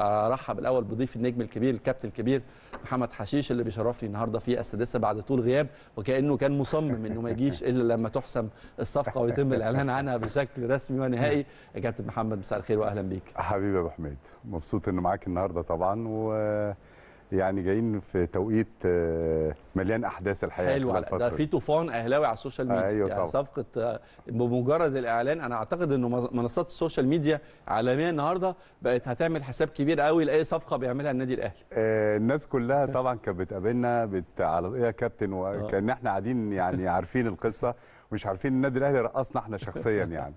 ارحب الاول بضيف النجم الكبير الكابتن الكبير محمد حشيش اللي بيشرفني النهارده في السادسه بعد طول غياب وكانه كان مصمم انه ما يجيش الا لما تحسم الصفقه ويتم الاعلان عنها بشكل رسمي ونهائي يا كابتن محمد مساء الخير واهلا بيك حبيبي يا ابو حميد مبسوط ان معاك النهارده طبعا و يعني جايين في توقيت آه، مليان احداث الحياه حلو على ده في طوفان اهلاوي على السوشيال ميديا أيوة يعني طبعا. صفقه آه، بمجرد الاعلان انا اعتقد انه منصات السوشيال ميديا عالميه النهارده بقت هتعمل حساب كبير قوي لاي صفقه بيعملها النادي الاهلي آه الناس كلها طبعا كانت بتقابلنا بت... على ايه يا كابتن وكان آه. احنا قاعدين يعني عارفين القصه مش عارفين النادي الاهلي رقصنا احنا شخصيا يعني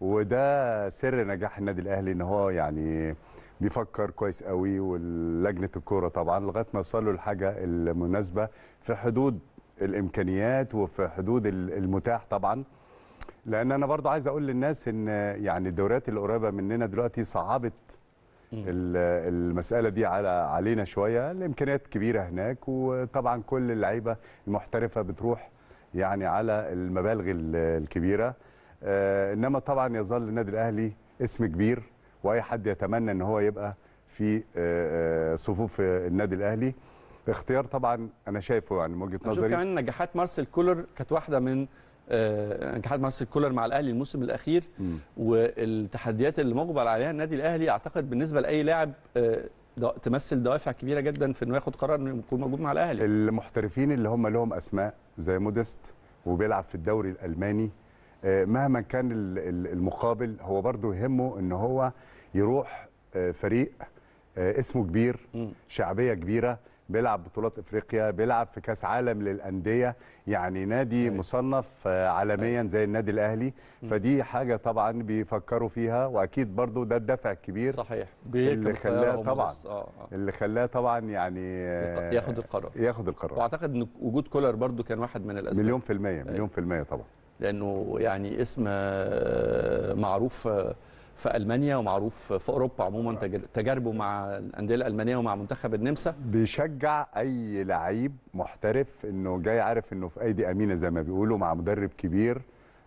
وده سر نجاح النادي الاهلي ان هو يعني بيفكر كويس قوي ولجنه الكوره طبعا لغايه ما يوصلوا الحاجه المناسبه في حدود الامكانيات وفي حدود المتاح طبعا لان انا برضو عايز اقول للناس ان يعني الدوريات القريبه مننا دلوقتي صعبت المساله دي على علينا شويه الامكانيات كبيره هناك وطبعا كل اللعيبه المحترفه بتروح يعني على المبالغ الكبيره آه، انما طبعا يظل النادي الاهلي اسم كبير واي حد يتمنى ان هو يبقى في آه، آه، صفوف النادي الاهلي اختيار طبعا انا شايفه يعني من وجهه نظري كمان نجاحات مارسيل كولر كانت واحده من آه، نجاحات مارسيل كولر مع الاهلي الموسم الاخير م. والتحديات اللي مقبل عليها النادي الاهلي اعتقد بالنسبه لاي لاعب تمثل دوافع كبيره جدا في انه ياخد قرار انه يكون موجود مع الاهلي المحترفين اللي هم لهم اسماء زي موديست وبيلعب في الدوري الالماني آه، مهما كان المقابل هو برضه يهمه ان هو يروح آه، فريق آه، اسمه كبير شعبيه كبيره بيلعب بطولات افريقيا بيلعب في كاس عالم للانديه يعني نادي أيوة. مصنف عالميا أيوة. زي النادي الاهلي فدي حاجه طبعا بيفكروا فيها واكيد برضو ده الدفع الكبير صحيح اللي خلاه طبعا اللي خلاه طبعا يعني ياخد القرار ياخد القرار واعتقد ان وجود كولر برضو كان واحد من الاسباب مليون في الميه مليون أيوة. في الميه طبعا لانه يعني اسم آه، معروف آه، في المانيا ومعروف في اوروبا عموما آه. تجاربه مع الانديه الالمانيه ومع منتخب النمسا بيشجع اي لعيب محترف انه جاي عارف انه في ايدي امينه زي ما بيقولوا مع مدرب كبير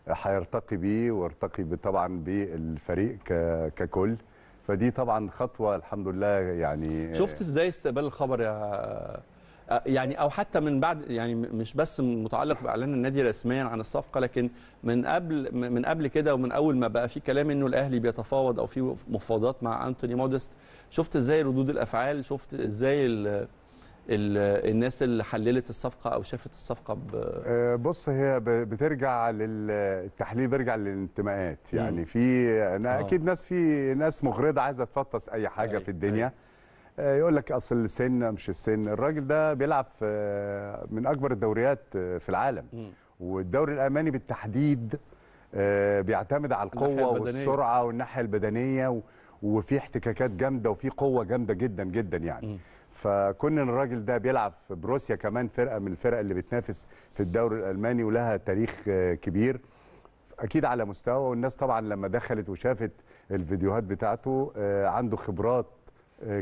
هيرتقي بيه وارتقي طبعا بالفريق ككل فدي طبعا خطوه الحمد لله يعني شفت ازاي استقبال الخبر يا آه، يعني او حتى من بعد يعني مش بس متعلق باعلان النادي رسميا عن الصفقه لكن من قبل من قبل كده ومن اول ما بقى في كلام انه الاهلي بيتفاوض او في مفاوضات مع انتوني مودست شفت ازاي ردود الافعال شفت ازاي الـ الـ الناس اللي حللت الصفقه او شافت الصفقه آه، بص هي بترجع للتحليل بيرجع للانتماءات يعني في انا آه. اكيد ناس في ناس مغرضه عايزه تفطس اي حاجه أي أيوه، في الدنيا أي. أيوه. آه، يقول لك اصل السن مش السن الراجل ده بيلعب في آه، من اكبر الدوريات آه، في العالم والدوري الالماني بالتحديد بيعتمد على القوه والسرعه والناحيه البدنيه وفي احتكاكات جامده وفي قوه جامده جدا جدا يعني م. فكون ان الراجل ده بيلعب في بروسيا كمان فرقه من الفرق اللي بتنافس في الدوري الالماني ولها تاريخ كبير اكيد على مستوى والناس طبعا لما دخلت وشافت الفيديوهات بتاعته عنده خبرات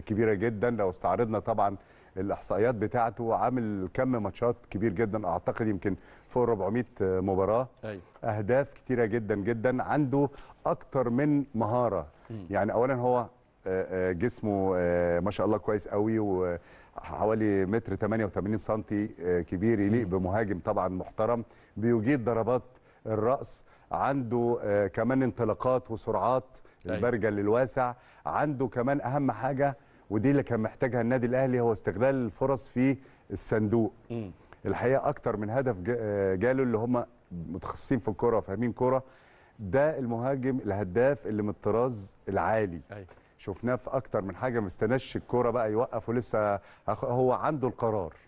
كبيره جدا لو استعرضنا طبعا الاحصائيات بتاعته عامل كم ماتشات كبير جدا اعتقد يمكن فوق 400 مباراه أيوة. اهداف كتيره جدا جدا عنده اكتر من مهاره م. يعني اولا هو آه، آه، جسمه آه، ما شاء الله كويس قوي وحوالي متر 88 سم كبير يليق بمهاجم طبعا محترم بيجيد ضربات الراس عنده كمان انطلاقات وسرعات البرجل الواسع عنده كمان اهم حاجه ودي اللي كان محتاجها النادي الاهلي هو استغلال الفرص في الصندوق الحقيقه اكتر من هدف آه، جاله اللي هم متخصصين في الكره فاهمين كره ده المهاجم الهداف اللي من الطراز العالي أي. شفناه في اكتر من حاجه ما استناش الكوره بقى يوقف ولسه هو عنده القرار